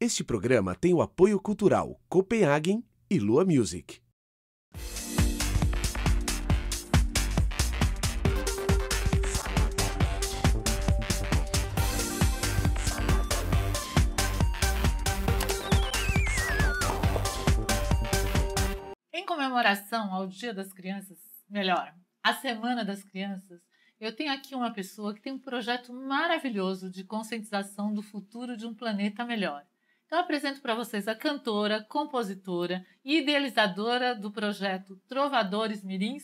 Este programa tem o apoio cultural Copenhagen e Lua Music. Em comemoração ao Dia das Crianças, melhor, à Semana das Crianças, eu tenho aqui uma pessoa que tem um projeto maravilhoso de conscientização do futuro de um planeta melhor. Eu apresento para vocês a cantora, compositora e idealizadora do projeto Trovadores Mirins,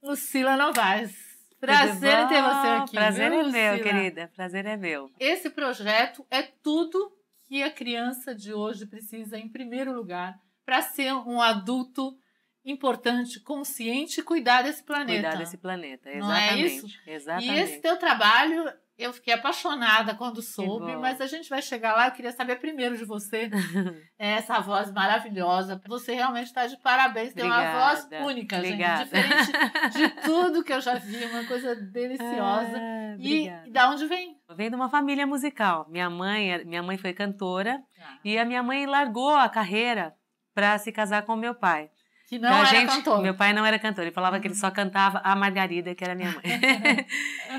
Lucila Novaes. Prazer em ter você aqui. Prazer viu, é meu, Lucila? querida. Prazer é meu. Esse projeto é tudo que a criança de hoje precisa, em primeiro lugar, para ser um adulto importante, consciente e cuidar desse planeta. Cuidar desse planeta, exatamente. Não é isso? Exatamente. E esse teu trabalho eu fiquei apaixonada quando soube, mas a gente vai chegar lá. Eu queria saber primeiro de você, essa voz maravilhosa. Você realmente está de parabéns. Obrigada. Tem uma voz única, obrigada. gente. Diferente de tudo que eu já vi, uma coisa deliciosa. Ah, e, e da onde vem? Vem de uma família musical. Minha mãe, é, minha mãe foi cantora ah. e a minha mãe largou a carreira para se casar com meu pai. Que não então, era gente, cantor. Meu pai não era cantor. Ele falava uhum. que ele uhum. só cantava a Margarida, que era minha mãe.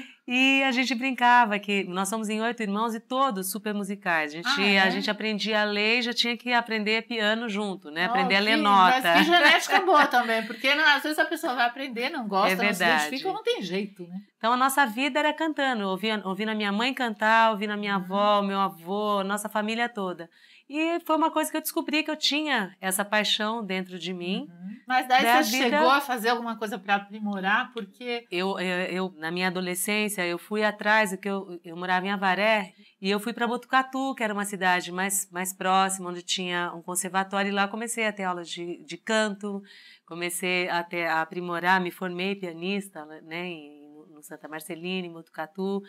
E a gente brincava que nós somos em oito irmãos e todos super musicais. A gente, ah, é? a gente aprendia a ler e já tinha que aprender piano junto, né? Oh, aprender que, a ler nota. Mas que genética boa também, porque não, né, às vezes a pessoa vai aprender, não gosta, é não se identifica, não tem jeito, né? Então a nossa vida era cantando. Ouvindo ouvindo a minha mãe cantar, ouvindo a minha uhum. avó, o meu avô, nossa família toda. E foi uma coisa que eu descobri que eu tinha essa paixão dentro de mim. Uhum. Mas daí da você vida... chegou a fazer alguma coisa para aprimorar, porque eu, eu, eh, eu, na minha adolescência eu fui atrás, que eu, eu morava em Avaré e eu fui para Botucatu, que era uma cidade mais mais próxima onde tinha um conservatório e lá comecei a ter aulas de, de canto, comecei a, ter, a aprimorar, me formei pianista, né, né em, no Santa Marcelina, em Botucatu.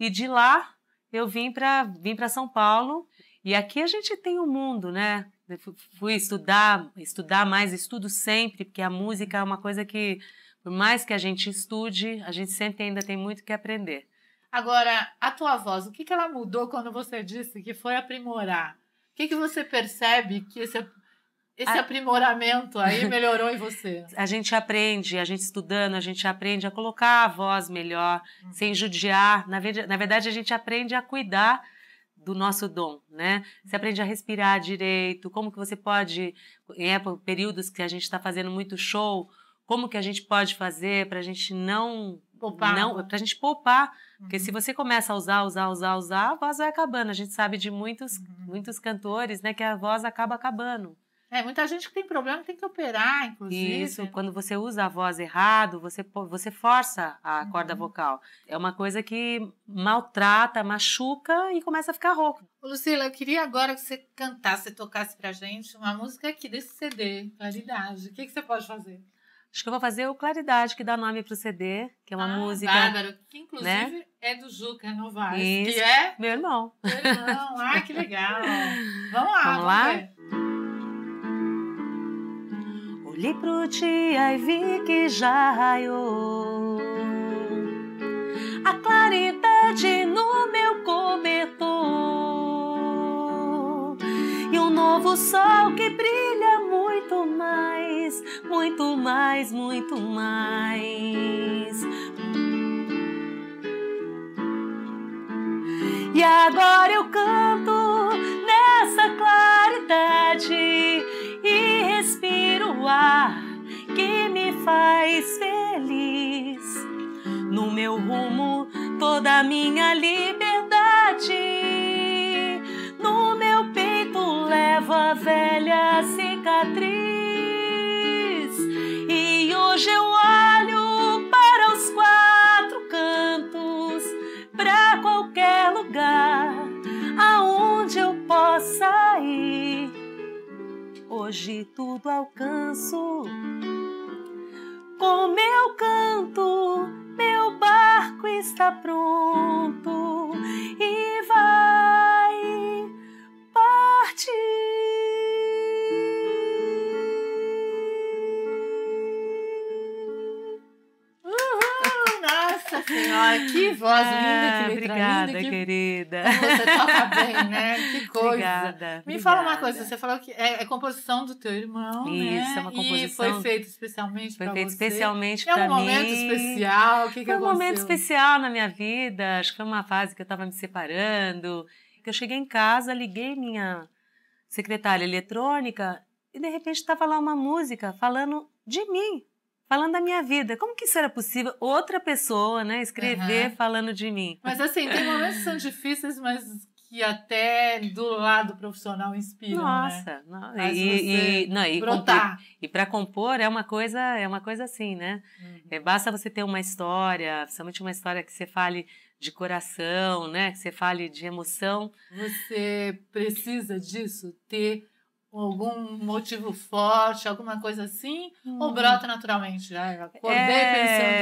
E de lá eu vim para vim para São Paulo e aqui a gente tem o um mundo, né? fui estudar, estudar mais, estudo sempre, porque a música é uma coisa que, por mais que a gente estude, a gente sempre ainda tem muito que aprender. Agora, a tua voz, o que, que ela mudou quando você disse que foi aprimorar? O que, que você percebe que esse, esse a... aprimoramento aí melhorou em você? A gente aprende, a gente estudando, a gente aprende a colocar a voz melhor, hum. sem judiar. Na, na verdade, a gente aprende a cuidar do nosso dom, né? Você aprende a respirar direito, como que você pode, em época, períodos que a gente está fazendo muito show, como que a gente pode fazer para a gente não poupar, não, para a gente poupar, uhum. porque se você começa a usar, usar, usar, usar, a voz vai acabando. A gente sabe de muitos, uhum. muitos cantores, né, que a voz acaba acabando. É, muita gente que tem problema tem que operar, inclusive. Isso, quando você usa a voz errado, você, você força a corda uhum. vocal. É uma coisa que maltrata, machuca e começa a ficar rouco. Lucila, eu queria agora que você cantasse, tocasse pra gente uma música aqui desse CD, Claridade. O que, que você pode fazer? Acho que eu vou fazer o Claridade, que dá nome pro CD, que é uma ah, música. Bárbaro, que né? inclusive né? é do Juca Novaes, Isso, que é. Meu irmão. Meu irmão, ah, que legal. Vamos lá, vamos, vamos lá. Ver. Olhei pro dia e vi que já raiou. A claridade no meu cobertor e um novo sol que brilha muito mais, muito mais, muito mais. E agora eu canto ar que me faz feliz. No meu rumo, toda a minha liberdade. No meu peito, levo a velha cicatriz. E hoje eu olho para os quatro cantos, para qualquer lugar aonde eu possa ir hoje tudo alcanço. Com meu canto, meu barco está pronto e vai partir. ó que voz linda, que ah, letra Obrigada, linda, que... querida. Você toca bem, né? Que coisa. Obrigada, Me obrigada. fala uma coisa, você falou que é, é composição do teu irmão, né? Isso, né? é uma composição. E foi feito especialmente para você. Foi feito especialmente para mim. É um momento especial, o que que Foi um momento especial na minha vida, acho que foi uma fase que eu estava me separando, que eu cheguei em casa, liguei minha secretária eletrônica e de repente estava lá uma música falando de mim, falando da minha vida. Como que isso era possível? Outra pessoa, né, escrever uhum. falando de mim. Mas assim, tem momentos que são difíceis, mas que até do lado profissional inspiram, Nossa, né? Nossa, e, e, e, brotar. e, e para compor é uma coisa, é uma coisa assim, né? Uhum. É, basta você ter uma história, principalmente uma história que você fale de coração, né? Que você fale de emoção. Você precisa disso ter algum motivo forte, alguma coisa assim? Hum. Ou brota naturalmente? Já acordei é...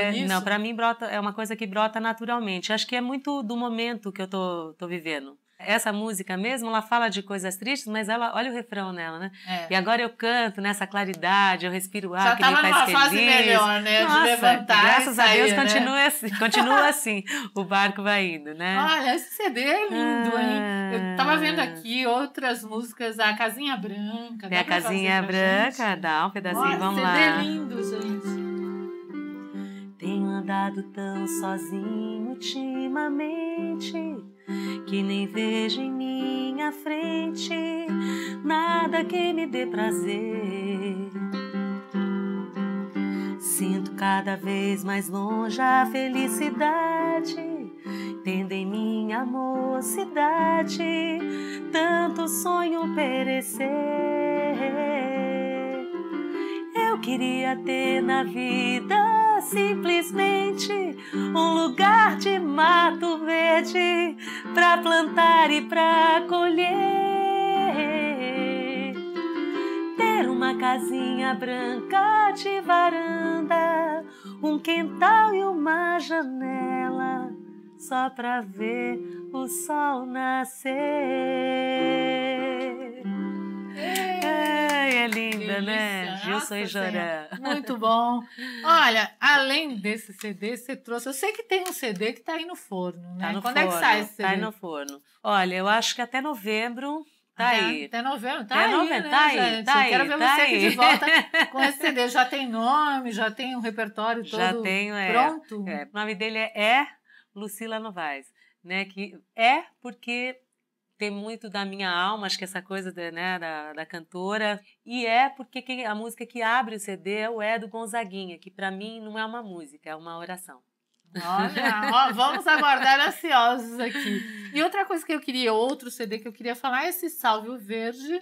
pensando nisso? Não, para mim brota, é uma coisa que brota naturalmente. Acho que é muito do momento que eu tô, tô vivendo. Essa música mesmo, ela fala de coisas tristes, mas ela olha o refrão nela, né? É. E agora eu canto nessa claridade, eu respiro ar, Já que tava me tá faz numa feliz. fase melhor, né? Nossa, de levantar. Graças sair, a Deus né? continua, assim, continua assim. O barco vai indo, né? Olha, esse CD é lindo, ah, hein? Eu tava vendo ah. aqui outras músicas, a Casinha Branca. Tem a Casinha Branca, dá um pedacinho, Nossa, vamos CD é lá. CD é lindo, gente andado tão sozinho ultimamente que nem vejo em minha frente nada que me dê prazer. Sinto cada vez mais longe a felicidade, tendo em minha mocidade tanto sonho perecer. Eu queria ter na vida simplesmente um lugar de mato verde para plantar e para colher. Ter uma casinha branca de varanda, um quintal e uma janela só para ver o sol nascer. Jorã, né? Gilson e Jorã. Muito bom. Olha, além desse CD, você trouxe. Eu sei que tem um CD que está aí no forno, né? Tá no Quando forno, é que sai esse CD? Tá aí no forno. Olha, eu acho que até novembro Tá aí. Até novembro, tá até aí. Novembro, né, tá gente? Tá aí, eu Quero ver tá você aí. aqui de volta com esse CD. Já tem nome, já tem um repertório todo já tenho, é, pronto. É, o nome dele é, é Lucila Novaes, né? Que é porque tem muito da minha alma, acho que essa coisa de, né, da, da cantora. E é porque quem, a música que abre o CD é o É do Gonzaguinha, que para mim não é uma música, é uma oração. Olha, vamos aguardar ansiosos aqui. E outra coisa que eu queria, outro CD que eu queria falar é esse Salve o Verde,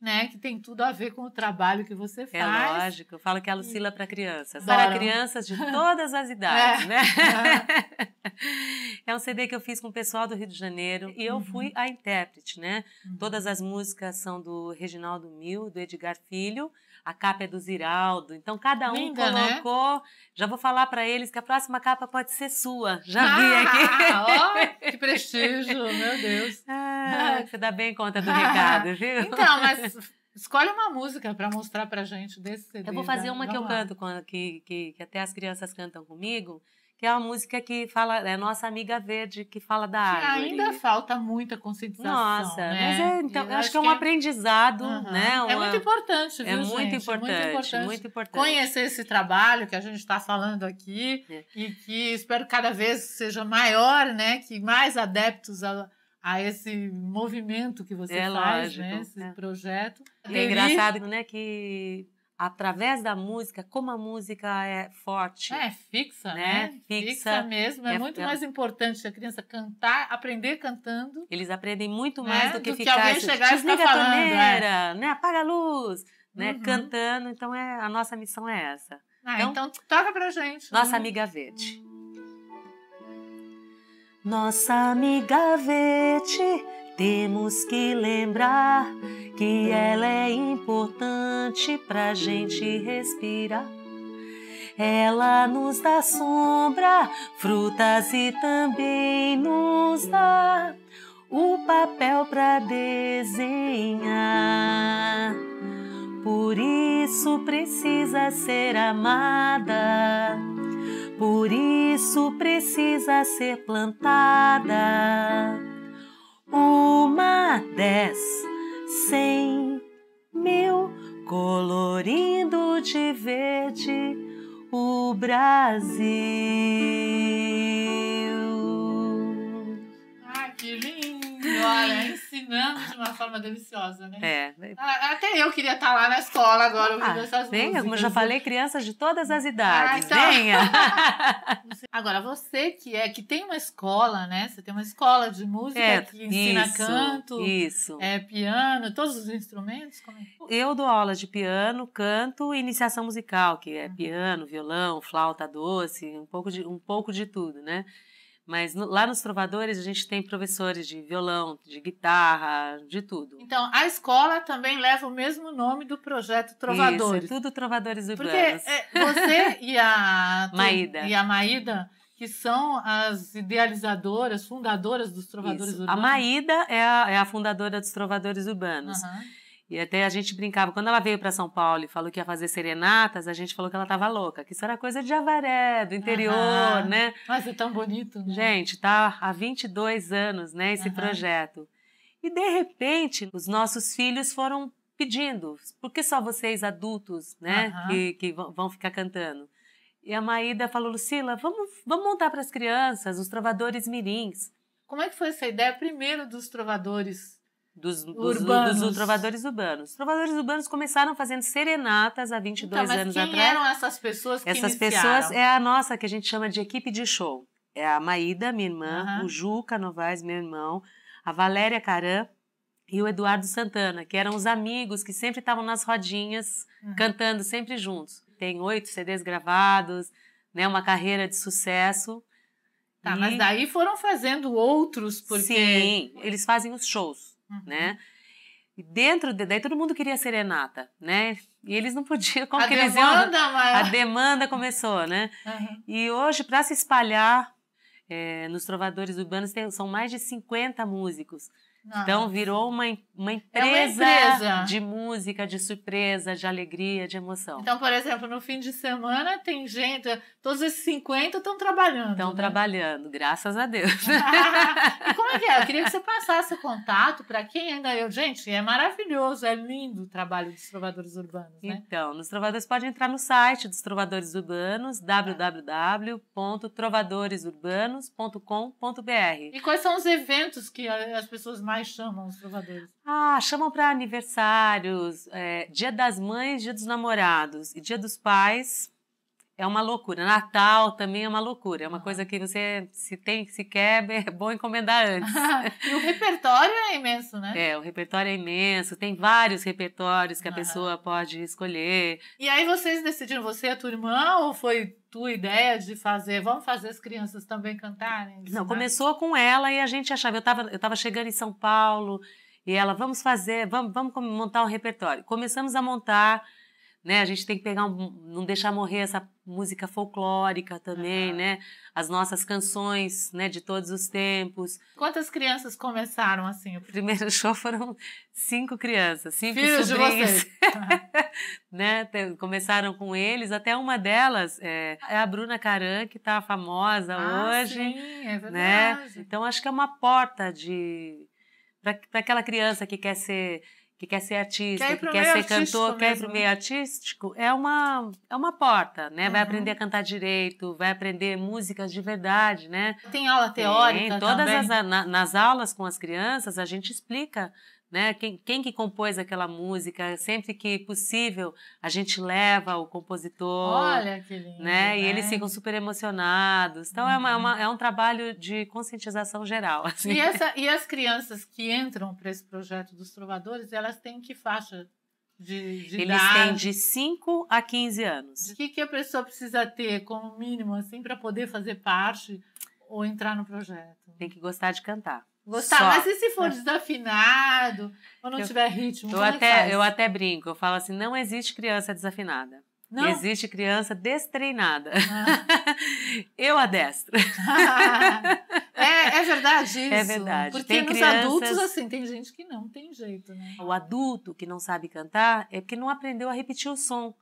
né? Que tem tudo a ver com o trabalho que você é faz. É lógico, eu falo que é a Lucila para crianças, para crianças de todas as idades, é. né? É. é. um CD que eu fiz com o pessoal do Rio de Janeiro e eu uhum. fui a intérprete, né? Uhum. Todas as músicas são do Reginaldo Mil, do Edgar Filho a capa é do Ziraldo. Então cada um Linda, né? colocou. Né? Já vou falar para eles que a próxima capa pode ser sua. Já ah, vi aqui. Ó, que prestígio, meu Deus. Ah, ah, você dá bem conta do recado, viu? Então, mas Escolhe uma música para mostrar para gente desse CD. Eu vou fazer uma que eu canto, que, que, que, até as crianças cantam comigo, que é uma música que fala, é nossa amiga verde que fala da que Ainda falta muita conscientização. Nossa, né? mas é, então, eu acho, acho que é um que é... aprendizado, uhum. né? É uma... É muito importante, é viu, é muito Importante, muito importante, muito importante. Conhecer esse trabalho que a gente está falando aqui é. e que espero cada vez seja maior, né? Que mais adeptos a, a esse movimento que você é faz, né? lógico, né? Esse projeto. É engraçado, né? Que através da música, como a música é forte. É, fixa, né? né? Fixa, fixa, mesmo. É, é muito é mais importante a criança cantar, aprender cantando. Eles aprendem muito né? mais né? do que do ficar... Que alguém assim, chegar e ficar falando, a é. torneira, é. né? apaga a luz, né? Uhum. Cantando. Então, é, a nossa missão é essa. Ah, então, então toca pra gente. Nossa né? amiga Vete. Nossa amiga Vete, temos que lembrar que ela é importante pra gente respirar. Ela nos dá sombra, frutas e também nos dá o papel para desenhar. Por isso precisa ser amada, por isso precisa ser plantada. Uma dez cem mil colorindo de verde o Brasil. Ai, que lindo! Olha, ensinando de uma forma deliciosa, né? É. Ah, até eu queria estar tá lá na escola agora ah, ouvindo ah, essas venha, músicas. como eu já né? falei, crianças de todas as idades. Ah, então... Venha! agora, você que é que tem uma escola, né? Você tem uma escola de música é, que ensina isso, canto, isso. É, piano, todos os instrumentos? É? Eu dou aula de piano, canto e iniciação musical, que é uhum. piano, violão, flauta doce, um pouco de, um pouco de tudo, né? Mas no, lá nos Trovadores a gente tem professores de violão, de guitarra, de tudo. Então a escola também leva o mesmo nome do projeto é Trovadores. Isso, tudo Trovadores Urbanos. Porque é, você e a Maída. e a Maída que são as idealizadoras, fundadoras dos Trovadores Isso. Urbanos. A Maída é a, é a fundadora dos Trovadores Urbanos. Uhum. E até a gente brincava. Quando ela veio para São Paulo e falou que ia fazer serenatas, a gente falou que ela estava louca, que isso era coisa de avaré, do interior, né? Nossa, é tão bonito. Né? Gente, tá há 22 anos, né, esse projeto. E de repente, os nossos filhos foram pedindo, por que só vocês adultos, né, que, que vão ficar cantando? E a Maída falou, Lucila, vamos, vamos montar para as crianças os trovadores mirins. Como é que foi essa ideia primeiro dos trovadores dos, dos, dos trovadores urbanos. Os trovadores urbanos começaram fazendo serenatas há 22 então, mas anos quem atrás. eram essas pessoas que Essas iniciaram? pessoas é a nossa que a gente chama de equipe de show. É a Maída, minha irmã, uhum. o Juca Novaes, meu irmão, a Valéria Caram e o Eduardo Santana, que eram os amigos que sempre estavam nas rodinhas, uhum. cantando sempre juntos. Tem oito CDs gravados, né, uma carreira de sucesso. Tá, e... mas daí foram fazendo outros, porque... Sim, eles fazem os shows. Né? uhum. né? E dentro de, daí todo mundo queria serenata, né? E eles não podiam, como a que demanda, eles mas... A demanda começou, né? Uhum. E hoje para se espalhar é, nos trovadores urbanos tem, são mais de 50 músicos. Então virou uma, é uma empresa, é uma, empresa de música, de surpresa, de alegria, de emoção. Então, por exemplo, no fim de semana tem gente, todos esses 50 estão trabalhando. Estão né? trabalhando, graças a Deus. e como é que é? Eu queria que você passasse o contato para quem ainda eu. É, gente, é maravilhoso, é lindo o trabalho dos trovadores urbanos. Né? Então, nos trovadores pode entrar no site dos trovadores urbanos, tá. www.trovadoresurbanos.com.br. E quais são os eventos que as pessoas mais mais chamam os trovadores? Ah, chamam para aniversários, é, dia das mães, dia dos namorados e dia dos pais. É uma loucura. Natal também é uma loucura. É uma ah. coisa que você, se tem, se quer, é bom encomendar antes. e o repertório é imenso, né? É, o repertório é imenso. Tem vários repertórios que a ah. pessoa pode escolher. E aí vocês decidiram, você e a tua irmã, ou foi tua ideia de fazer, vamos fazer as crianças também cantarem? Não, começou com ela e a gente achava, eu estava eu tava chegando em São Paulo e ela, vamos fazer, vamos, vamos montar um repertório. Começamos a montar né? A gente tem que pegar, um, não deixar morrer essa música folclórica também, uhum. né? As nossas canções, né? De todos os tempos. Quantas crianças começaram assim? O primeiro show foram cinco crianças, cinco Filhos de vocês. né? Começaram com eles, até uma delas é, é, a Bruna Caran, que tá famosa ah, hoje. Sim, é né. verdade. Né? Então acho que é uma porta de para aquela criança que quer ser que quer ser artista, quer que quer ser cantor, quer ir para o meio artístico, é uma, é uma porta, né? Vai uhum. aprender a cantar direito, vai aprender músicas de verdade, né? Tem aula teórica Tem, todas também. As, na, nas aulas com as crianças, a gente explica né? Quem, quem que compôs aquela música? Sempre que possível, a gente leva o compositor. Olha que lindo. Né? né? E eles né? ficam super emocionados. Então uhum. é, uma, é, uma, uhum. é, um trabalho de conscientização geral. Assim. E, essa, e as crianças que entram para esse projeto dos trovadores, elas têm que faixa de, de Eles idade. têm de 5 a 15 anos. O que, que a pessoa precisa ter como mínimo assim para poder fazer parte ou entrar no projeto? Tem que gostar de cantar tá, só. mas e se for desafinado, ou não eu, tiver ritmo? É eu até, eu até brinco, eu falo assim: não existe criança desafinada. Não. Existe criança destreinada. Ah. eu adestro. É, é, verdade é isso. É verdade. Porque tem nos crianças... adultos, assim, tem gente que não tem jeito, né? O adulto que não sabe cantar é porque não aprendeu a repetir o som.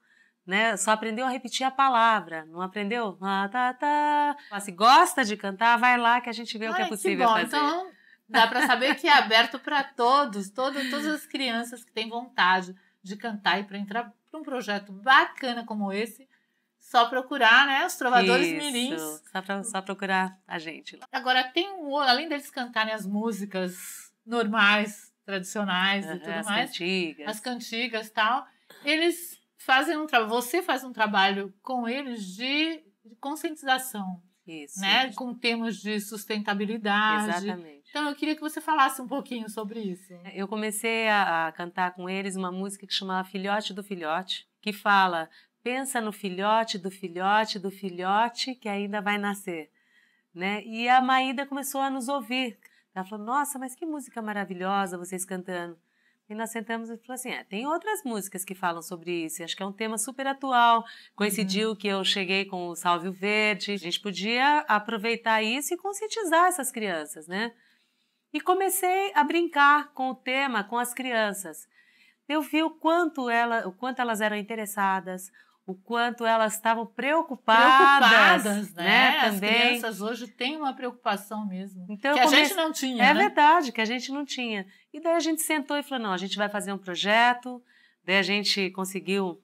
Né? Só aprendeu a repetir a palavra, não aprendeu? Ah, tá, tá. Mas assim, se gosta de cantar, vai lá que a gente vê Ai, o que é possível que bom. fazer. Então, Dá para saber que é aberto para todos, todo, todas as crianças que têm vontade de cantar e para entrar para um projeto bacana como esse, só procurar, né? Os Trovadores Isso, Mirins. Só, pra, só procurar a gente lá. Agora, tem um além deles cantarem as músicas normais, tradicionais e tudo as mais. Cantigas. As cantigas tal. Eles fazem um trabalho, você faz um trabalho com eles de, de conscientização. Isso. Né? Com temas de sustentabilidade. Exatamente então eu queria que você falasse um pouquinho sobre isso. Eu comecei a, a cantar com eles uma música que chamava Filhote do Filhote, que fala: pensa no filhote do filhote do filhote que ainda vai nascer, né? E a Maída começou a nos ouvir. Ela falou: "Nossa, mas que música maravilhosa vocês cantando". E nós sentamos e falou assim: é, tem outras músicas que falam sobre isso. Acho que é um tema super atual. Coincidiu uhum. que eu cheguei com o Salve o Verde. A gente podia aproveitar isso e conscientizar essas crianças, né? e comecei a brincar com o tema com as crianças. Eu vi o quanto, ela, o quanto elas eram interessadas, o quanto elas estavam preocupadas, preocupadas né? né? As também. crianças hoje têm uma preocupação mesmo, então, que a gente não tinha. É né? verdade, que a gente não tinha. E daí a gente sentou e falou, não, a gente vai fazer um projeto. Daí a gente conseguiu,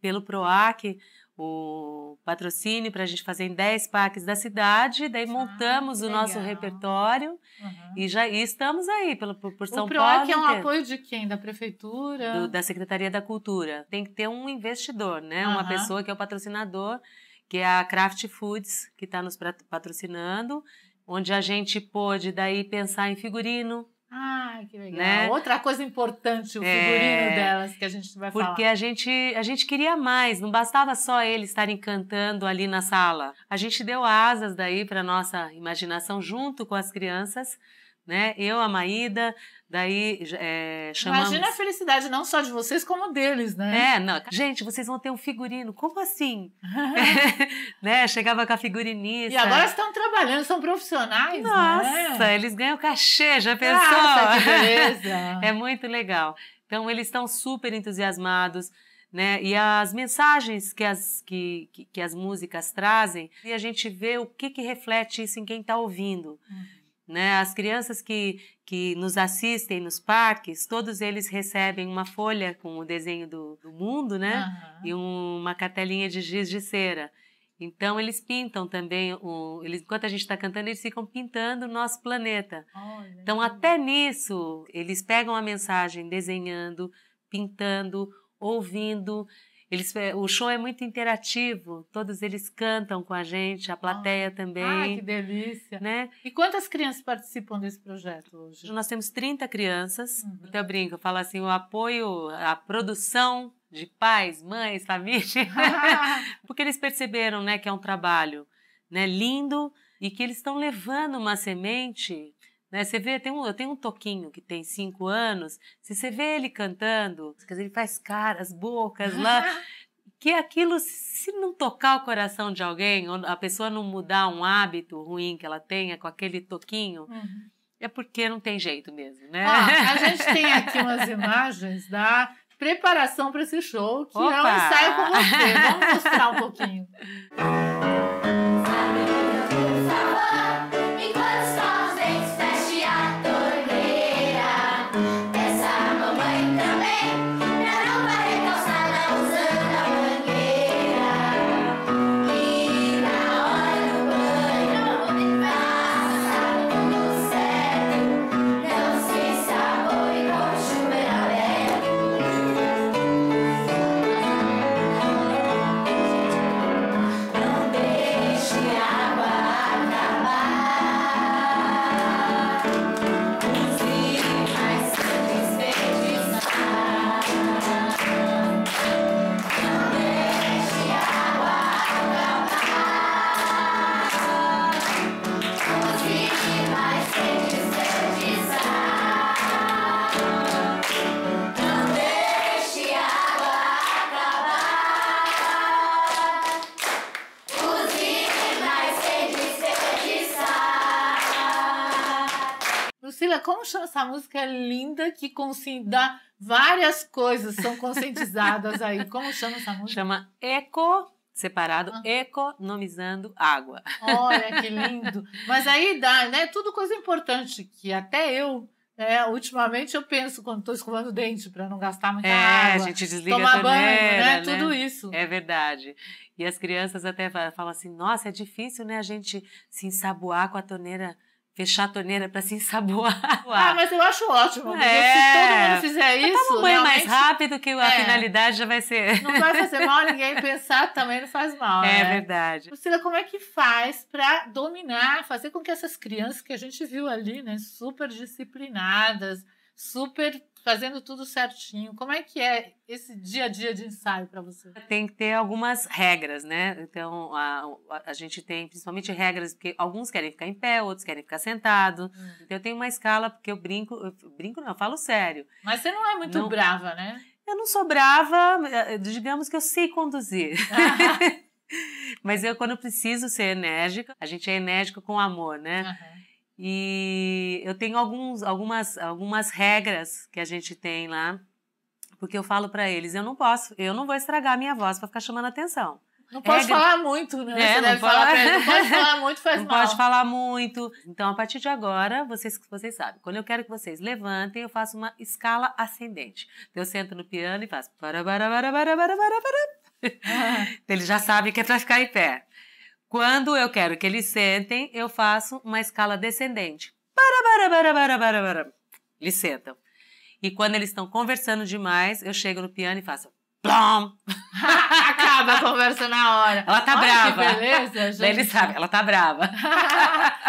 pelo PROAC, o patrocínio para a gente fazer em 10 parques da cidade, daí ah, montamos o nosso repertório uhum. e já e estamos aí pelo, por, por São o Paulo. O PROAC é um inteiro. apoio de quem? Da Prefeitura? Do, da Secretaria da Cultura. Tem que ter um investidor, né? Uhum. Uma pessoa que é o patrocinador, que é a Craft Foods, que está nos patrocinando, onde a gente pôde daí pensar em figurino, ah, que legal. Né? Outra coisa importante, o figurino é... delas que a gente vai falar. Porque a gente, a gente queria mais, não bastava só eles estarem cantando ali na sala. A gente deu asas daí para nossa imaginação junto com as crianças né? Eu, a Maída, daí é, chamamos... Imagina a felicidade não só de vocês, como deles, né? É, não. Gente, vocês vão ter um figurino. Como assim? é, né? Chegava com a figurinista. E agora estão trabalhando, são profissionais, né? Nossa, né? eles ganham cachê, já pensou? Nossa, que beleza! é muito legal. Então, eles estão super entusiasmados. Né? E as mensagens que as, que, que, que as músicas trazem, e a gente vê o que, que reflete isso em quem está ouvindo. Uhum. Né? As crianças que, que nos assistem nos parques, todos eles recebem uma folha com o desenho do, do mundo né? Uhum. e um, uma cartelinha de giz de cera. Então eles pintam também, o, eles, enquanto a gente está cantando, eles ficam pintando o nosso planeta. Olha. Então até nisso, eles pegam a mensagem desenhando, pintando, ouvindo, eles, eh, o show é muito interativo, todos eles cantam com a gente, a ah. plateia ah, também. Ah, que delícia! Né? E quantas crianças participam desse projeto hoje? Nós temos 30 crianças, uhum. então eu brinco, eu falo assim, o apoio, a produção de pais, mães, família, porque eles perceberam né, que é um trabalho né, lindo e que eles estão levando uma semente né? Você vê, tem um, eu tenho um toquinho que tem cinco anos, se você vê ele cantando, quer dizer, ele faz caras, bocas lá, que aquilo, se não tocar o coração de alguém, ou a pessoa não mudar um hábito ruim que ela tenha com aquele toquinho, uhum. é porque não tem jeito mesmo, né? Ah, a gente tem aqui umas imagens da preparação para esse show, que Opa! é um ensaio com você. Vamos mostrar um pouquinho. vamos achar essa música linda que dá várias coisas, são conscientizadas aí. Como chama essa música? Chama Eco separado, ah. economizando água. Olha que lindo. Mas aí dá, né? Tudo coisa importante que até eu é, ultimamente eu penso quando estou escovando o dente para não gastar muita é, água. É, a gente desliga tomar a torneira, banho, né? né? Tudo isso. É verdade. E as crianças até falam assim: "Nossa, é difícil, né, a gente se ensaboar com a torneira fechar a torneira para se ensaboar. Ah, mas eu acho ótimo. É. Se todo mundo fizer mas isso. Toma um mais rápido que a é. finalidade já vai ser. Não vai fazer mal ninguém pensar também não faz mal. É né? verdade. Lucila, como é que faz para dominar, fazer com que essas crianças que a gente viu ali, né, super disciplinadas, super fazendo tudo certinho. Como é que é esse dia a dia de ensaio para você? Tem que ter algumas regras, né? Então, a, a gente tem principalmente regras, porque alguns querem ficar em pé, outros querem ficar sentado. Hum. Então, eu tenho uma escala, porque eu brinco, eu brinco não, eu falo sério. Mas você não é muito não, brava, né? Eu não sou brava, eh, digamos que eu sei conduzir. Mas eu, quando preciso ser enérgica, a gente é enérgico com amor, né? Uhum. E eu tenho alguns, algumas, algumas regras que a gente tem lá, porque eu falo para eles, eu não posso, eu não vou estragar a minha voz para ficar chamando atenção. Não pode Regra... falar muito, né? É, Você deve pode... falar não pode falar muito, faz não mal. Não pode falar muito. Então, a partir de agora, vocês, vocês sabem, quando eu quero que vocês levantem, eu faço uma escala ascendente. Então, eu sento no piano e faço... Então, ah. Eles já sabem que é para ficar em pé. Quando eu quero que eles sentem, eu faço uma escala descendente. Para para para para para para. Eles sentam. E quando eles estão conversando demais, eu chego no piano e faço. Plom! Acaba a conversa na hora. Ela tá Olha brava. Que beleza, gente. Daí ele sabe, ela tá brava.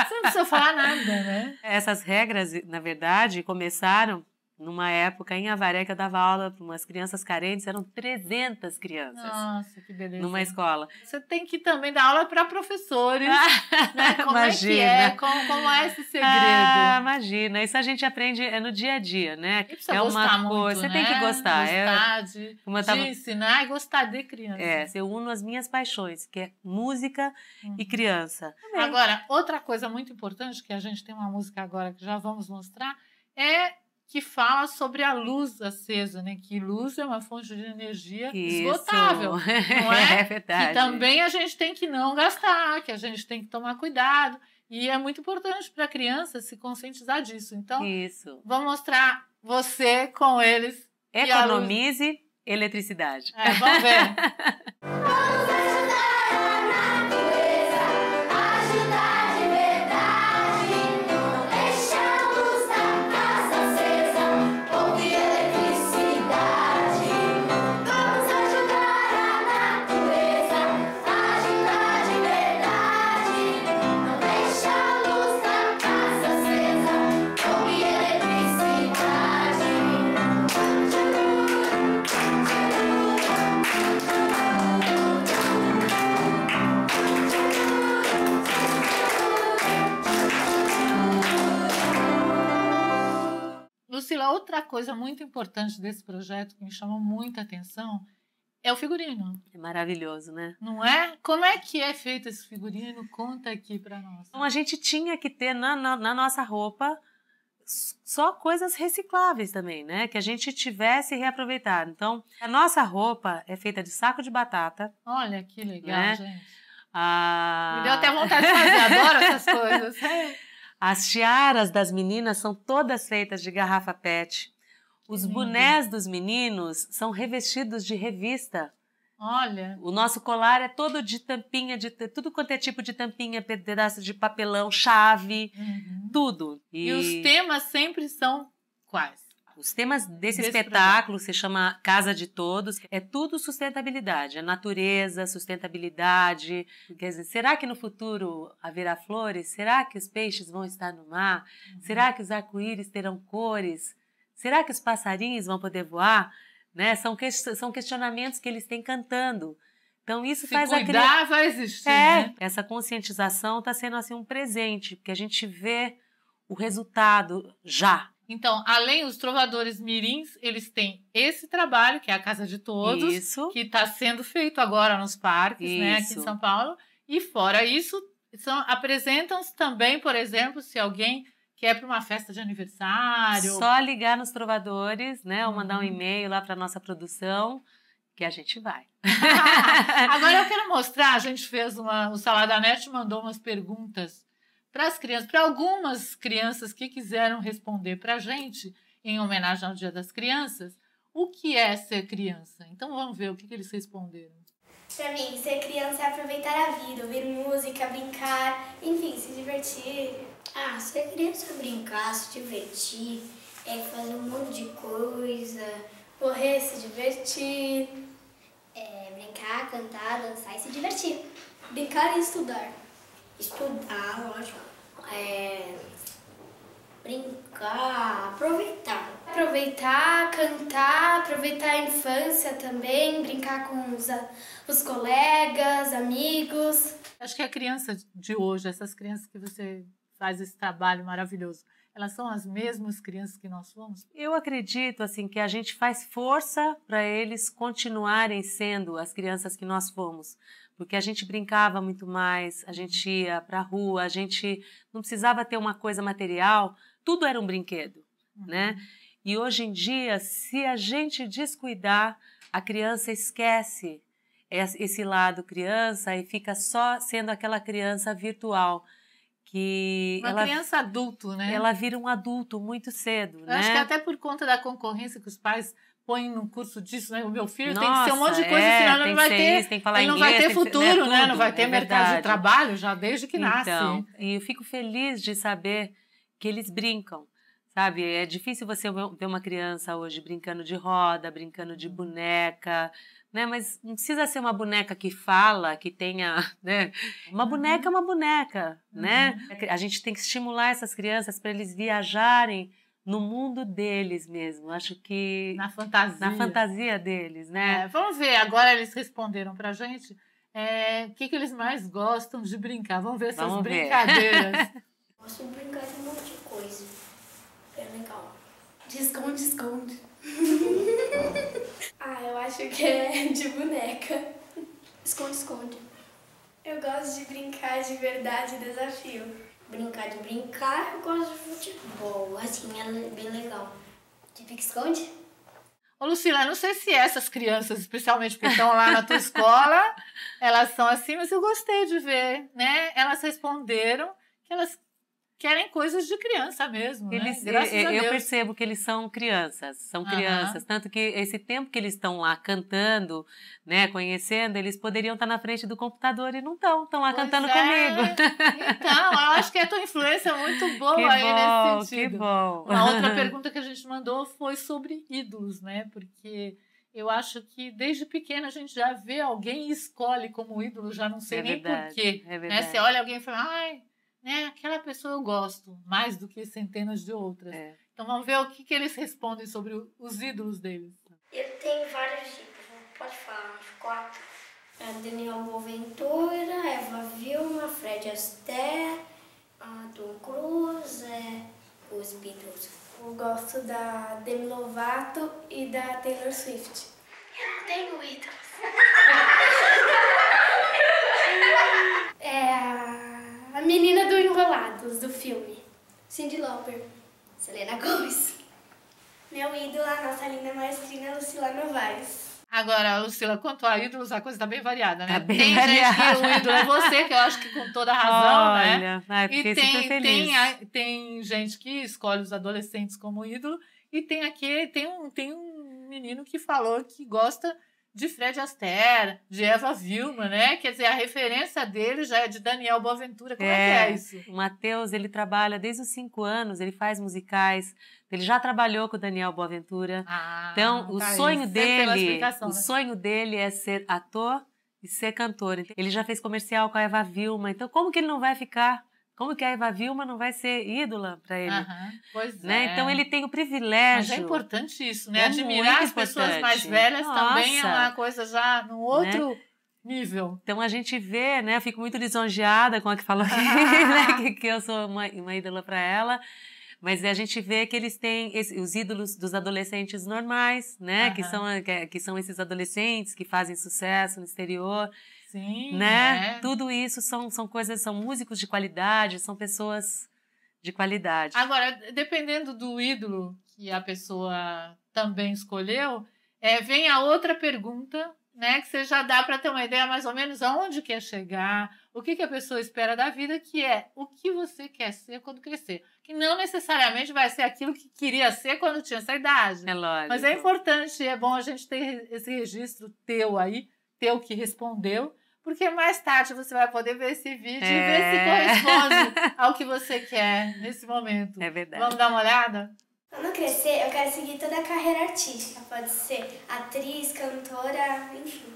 Você não precisa falar nada, né? Essas regras, na verdade, começaram numa época em Avaré que eu dava aula para umas crianças carentes, eram 300 crianças. Nossa, que beleza. Numa escola. Você tem que também dar aula para professores. né? Como imagina. é que é? Como, como, é esse segredo? Ah, imagina. Isso a gente aprende é no dia a dia, né? é uma coisa. Muito, Você né? tem que gostar. É gostar é, de, como tava... de ensinar e gostar de criança. É, eu uno as minhas paixões, que é música uhum. e criança. Também. Agora, outra coisa muito importante que a gente tem uma música agora que já vamos mostrar é que fala sobre a luz acesa, né? Que luz é uma fonte de energia Isso. esgotável, não é? é verdade. Que também a gente tem que não gastar, que a gente tem que tomar cuidado. E é muito importante para a criança se conscientizar disso. Então, Isso. mostrar você com eles. Economize eletricidade. É, vamos ver. outra coisa muito importante desse projeto que me chamou muita atenção é o figurino. É maravilhoso, né? Não é? Como é que é feito esse figurino? Conta aqui para nós. Então, a gente tinha que ter na, na, na, nossa roupa só coisas recicláveis também, né? Que a gente tivesse reaproveitado. Então, a nossa roupa é feita de saco de batata. Olha que legal, né? gente. Ah... Me deu até vontade de fazer, adoro essas coisas. As tiaras das meninas são todas feitas de garrafa PET. Os bonés dos meninos são revestidos de revista. Olha. O nosso colar é todo de tampinha, de tudo quanto é tipo de tampinha, pedaço de papelão, chave, uhum. tudo. E... e os temas sempre são quais? Os temas desse, desse espetáculo programa. se chama Casa de Todos. É tudo sustentabilidade, é natureza, sustentabilidade. Quer dizer, será que no futuro haverá flores? Será que os peixes vão estar no mar? Uhum. Será que os arco-íris terão cores? Será que os passarinhos vão poder voar? Né? São, que... são questionamentos que eles têm cantando. Então isso Se faz cuidar, a vai existir. É, né? essa conscientização está sendo assim um presente, porque a gente vê o resultado já. Então, além dos trovadores mirins, eles têm esse trabalho, que é a Casa de Todos, isso. que está sendo feito agora nos parques, isso. né, aqui em São Paulo. E fora isso, apresentam-se também, por exemplo, se alguém quer para uma festa de aniversário. Só ligar nos trovadores, né? Ou mandar um uhum. e-mail lá para nossa produção, que a gente vai. Agora eu quero mostrar, a gente fez uma. O Salada mandou umas perguntas para as crianças, para algumas crianças que quiseram responder para a gente, em homenagem ao Dia das Crianças, o que é ser criança? Então vamos ver o que, que eles responderam. Para mim, ser criança é aproveitar a vida, ouvir música, brincar, enfim, se divertir. Ah, ser criança é brincar, se divertir, é fazer um monte de coisa, correr, se divertir, é brincar, cantar, dançar e se divertir. Brincar e estudar estudar, lógico, é, brincar, aproveitar. Aproveitar, cantar, aproveitar a infância também, brincar com os, os colegas, amigos. Acho que a criança de hoje, essas crianças que você faz esse trabalho maravilhoso, elas são as mesmas crianças que nós fomos? Eu acredito assim que a gente faz força para eles continuarem sendo as crianças que nós fomos, porque a gente brincava muito mais, a gente uhum. ia para a rua, a gente não precisava ter uma coisa material, tudo era um brinquedo, né? uhum. né? E hoje em dia, se a gente descuidar, a criança esquece esse lado criança e fica só sendo aquela criança virtual que uma ela, criança adulto, né? Ela vira um adulto muito cedo, Eu né? Acho que até por conta da concorrência que os pais põem no curso disso, né? O meu filho Nossa, tem que ser um monte de coisa, é, senão ele não vai ter, isso, ele não vai ter futuro, ser, né? Tudo, né? Não vai é ter é mercado verdade. de trabalho já desde que então, nasce. E eu fico feliz de saber que eles brincam. Sabe, é difícil você ver uma criança hoje brincando de roda, brincando de uhum. boneca, né? Mas não precisa ser uma boneca que fala, que tenha, né? Uma uhum. boneca é uma boneca, né? uhum. né? A gente tem que estimular essas crianças para eles viajarem no mundo deles mesmo. Acho que na fantasia, na fantasia deles, né? É, vamos ver. Agora eles responderam para gente. É, o que, que eles mais gostam de brincar? Vamos ver vamos essas ver. brincadeiras. Gosto de brincar de um monte de coisa. É legal. De esconde, esconde. ah, eu acho que é de boneca. Esconde, esconde. Eu gosto de brincar de verdade, desafio. Brincar de brincar, eu gosto de futebol. Assim, é bem legal. De pique-esconde? Ô, Lucila, não sei se essas crianças, especialmente porque estão lá na tua escola, elas são assim, mas eu gostei de ver, né? Elas responderam que elas querem coisas de criança mesmo. Né? Eles, né? eu, eu percebo que eles são crianças, são crianças. Tanto que esse tempo que eles estão lá cantando, né, uhum. conhecendo, eles poderiam estar na frente do computador e não estão, estão lá pois cantando é. comigo. Então, eu acho que a tua influência é muito boa que aí bom, nesse sentido. Que bom. Uma outra pergunta que a gente mandou foi sobre ídolos, né? Porque eu acho que desde pequena a gente já vê alguém e escolhe como ídolo, já não sei é nem verdade, porquê. É né? Você olha alguém e fala, ai, né? Aquela pessoa eu gosto mais do que centenas de outras. É. Então vamos ver o que, que eles respondem sobre os ídolos deles. Eu tenho vários ídolos, né? pode falar uns quatro. É Daniel Boventura, Eva Vilma, Fred Astaire, Tom Cruise, é, os Beatles. Eu gosto da Demi Lovato e da Taylor Swift. Eu não tenho ídolos. é a menina do Enrolados, do filme. Cindy Lauper. Selena Gomes. Meu ídolo, a nossa linda maestrina Lucila Novaes. Agora, Lucila, quanto a ídolos, a coisa está bem variada, né? Tá bem tem variada. gente que o ídolo é você, que eu acho que com toda razão, né? Olha, né? E tem, tem, tem gente que escolhe os adolescentes como ídolo, e tem aqui, tem um, tem um menino que falou que gosta de Fred Astaire, de Eva Vilma, né? Quer dizer, a referência dele já é de Daniel Boaventura. Como é, é que é isso? O Matheus, ele trabalha desde os cinco anos, ele faz musicais, ele já trabalhou com o Daniel Boaventura. Ah, então, tá o sonho dele, né? o sonho dele é ser ator e ser cantor. Ele já fez comercial com a Eva Vilma, então como que ele não vai ficar como que a Eva Vilma não vai ser ídola para ele? Uhum, pois né? é. Então ele tem o privilégio. Mas é importante isso, né? É Admirar as pessoas mais velhas Nossa. também é uma coisa já num né? outro. Né? nível. Então a gente vê, né? Eu fico muito lisonjeada com a que falou aqui, né, que, que, eu sou uma, uma ídola para ela. Mas a gente vê que eles têm esse, os ídolos dos adolescentes normais, né? Uhum. Que, são, que, que, são esses adolescentes que fazem sucesso no exterior. Sim. Né? É. Tudo isso são, são coisas, são músicos de qualidade, são pessoas de qualidade. Agora, dependendo do ídolo que a pessoa também escolheu, é, vem a outra pergunta, né? Que você já dá para ter uma ideia mais ou menos aonde quer chegar, o que, que a pessoa espera da vida, que é o que você quer ser quando crescer. Que não necessariamente vai ser aquilo que queria ser quando tinha essa idade. É lógico. Mas é importante, é bom a gente ter esse registro teu aí, teu que respondeu, porque mais tarde você vai poder ver esse vídeo é... e ver se é. corresponde ao que você quer nesse momento. É verdade. Vamos dar uma olhada? Quando crescer, eu quero seguir toda a carreira artística. Pode ser atriz, cantora, enfim.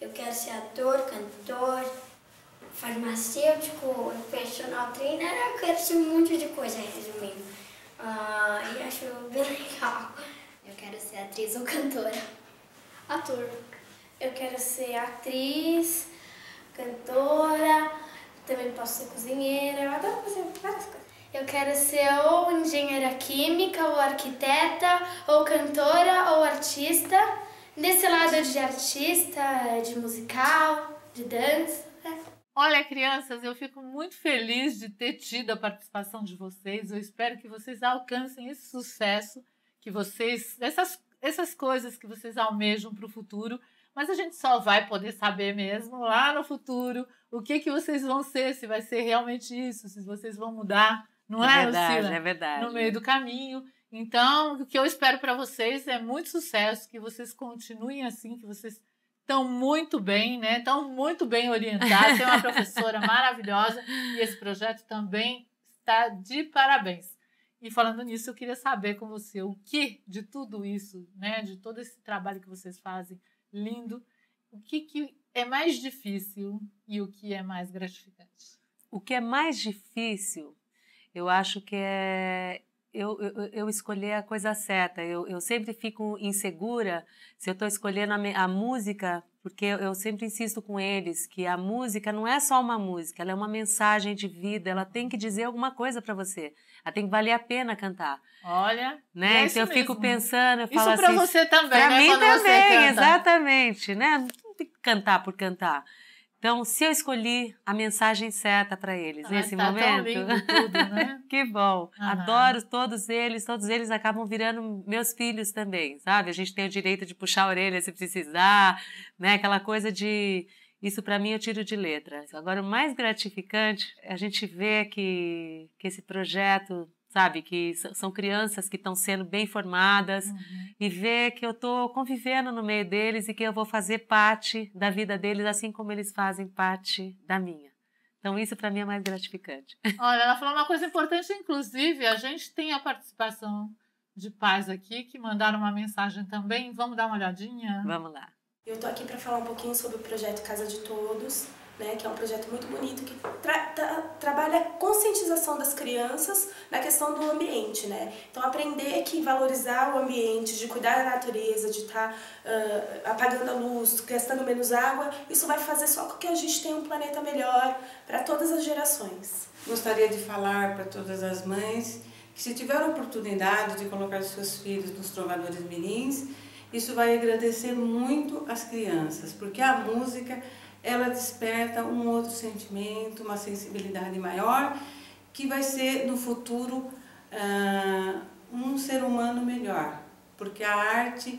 Eu quero ser ator, cantor, farmacêutico, personal trainer. Eu quero ser um monte de coisa, resumindo. Uh, e acho bem legal. Eu quero ser atriz ou cantora. Ator. Eu quero ser atriz, cantora, também posso ser cozinheira, eu adoro fazer várias coisas. Eu quero ser ou engenheira química, ou arquiteta, ou cantora, ou artista. Nesse lado de artista, de musical, de dança. É. Olha, crianças, eu fico muito feliz de ter tido a participação de vocês. Eu espero que vocês alcancem esse sucesso, que vocês, essas, essas coisas que vocês almejam para o futuro. Mas a gente só vai poder saber mesmo lá no futuro o que que vocês vão ser, se vai ser realmente isso, se vocês vão mudar, não é, é verdade, Lucila? É verdade. No meio do caminho. Então, o que eu espero para vocês é muito sucesso, que vocês continuem assim, que vocês estão muito bem, né? Estão muito bem orientados. Tem uma professora maravilhosa e esse projeto também está de parabéns. E falando nisso, eu queria saber com você o que de tudo isso, né? De todo esse trabalho que vocês fazem, lindo. O que, que é mais difícil e o que é mais gratificante? O que é mais difícil, eu acho que é eu, eu, eu, escolher a coisa certa. Eu, eu sempre fico insegura se eu estou escolhendo a, a, música porque eu sempre insisto com eles que a música não é só uma música, ela é uma mensagem de vida, ela tem que dizer alguma coisa para você. Ela tem que valer a pena cantar. Olha, né? É então eu mesmo. fico pensando, eu isso falo isso assim, para você também, para né? mim Quando também, exatamente, né? Não tem que cantar por cantar. Então, se eu escolhi a mensagem certa para eles ah, nesse tá momento, tudo, né? que bom. Adoro todos eles, todos eles acabam virando meus filhos também, sabe? A gente tem o direito de puxar a orelha se precisar, né? Aquela coisa de isso para mim eu tiro de letra. Agora o mais gratificante é a gente ver que, que esse projeto sabe? Que são crianças que estão sendo bem formadas uhum. e ver que eu estou convivendo no meio deles e que eu vou fazer parte da vida deles, assim como eles fazem parte da minha. Então, isso para mim é mais gratificante. Olha, ela falou uma coisa importante, inclusive, a gente tem a participação de pais aqui que mandaram uma mensagem também. Vamos dar uma olhadinha? Vamos lá. Eu estou aqui para falar um pouquinho sobre o projeto Casa de Todos, né, que é um projeto muito bonito, que tra tra trabalha a conscientização das crianças na questão do ambiente. Né? Então, aprender que valorizar o ambiente, de cuidar da natureza, de estar tá, uh, apagando a luz, gastando menos água, isso vai fazer só com que a gente tenha um planeta melhor para todas as gerações. Gostaria de falar para todas as mães que se tiver a oportunidade de colocar seus filhos nos trovadores mirins, isso vai agradecer muito as crianças, porque a música ela desperta um outro sentimento, uma sensibilidade maior, que vai ser no futuro ah, um ser humano melhor. Porque a arte,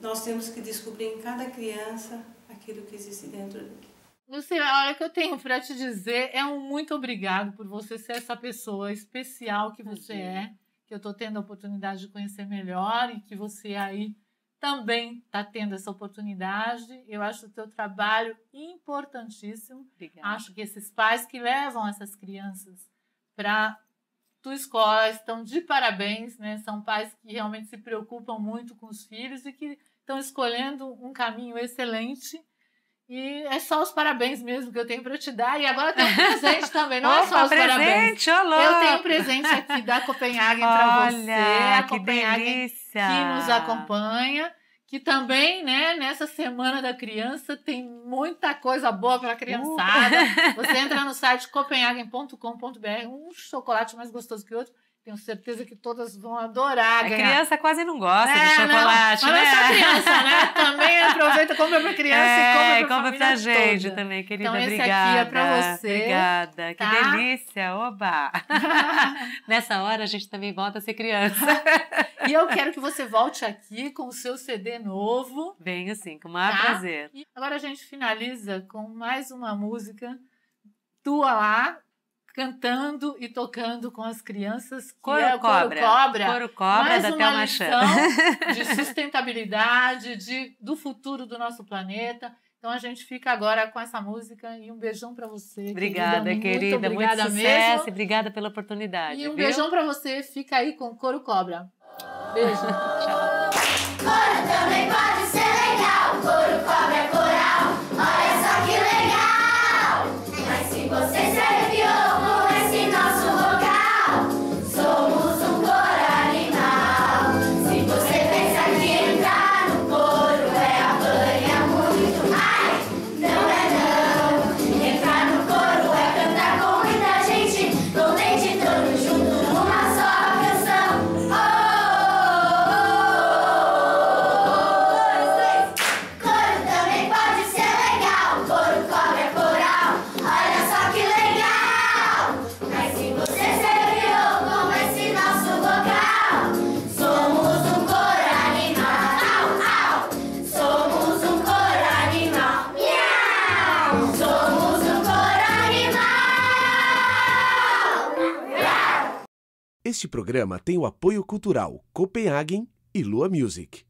nós temos que descobrir em cada criança aquilo que existe dentro dele. Lucila, a hora que eu tenho para te dizer é um muito obrigado por você ser essa pessoa especial que você é, que eu estou tendo a oportunidade de conhecer melhor e que você aí também está tendo essa oportunidade. Eu acho o teu trabalho importantíssimo. Obrigada. Acho que esses pais que levam essas crianças para tua escola estão de parabéns, né? São pais que realmente se preocupam muito com os filhos e que estão escolhendo um caminho excelente e é só os parabéns mesmo que eu tenho para te dar. E agora tem um presente também, não Opa, é só os presente, parabéns. Olá. Eu tenho um presente aqui da Copenhagen para você. A que Copenhagen que nos acompanha, que também, né, nessa semana da criança tem muita coisa boa para a criançada. Uh. Você entra no site copenhagen.com.br, um chocolate mais gostoso que o outro. Tenho certeza que todas vão adorar. A ganhar. criança quase não gosta é, de chocolate, não. Mas é né? Mas criança, né? Também aproveita, compra pra criança é, e compra pra, pra gente toda. também, querida. Então, esse obrigada. aqui é pra você. Obrigada. Tá? Que delícia, oba! Nessa hora a gente também volta a ser criança. e eu quero que você volte aqui com o seu CD novo. Venho sim, com o maior tá? prazer. E agora a gente finaliza com mais uma música tua lá, cantando e tocando com as crianças Coro é Cobra. Coro Cobra. Coro Cobra mais da uma Thelma lição de sustentabilidade, de, do futuro do nosso planeta. Então a gente fica agora com essa música e um beijão para você. Obrigada, querida. Muito, querida, obrigada muito sucesso. Mesmo. Obrigada pela oportunidade. E um viu? beijão para você. Fica aí com Coro Cobra. Beijo. Tchau. também pode ser. Este programa tem o apoio cultural Copenhagen e Lua Music.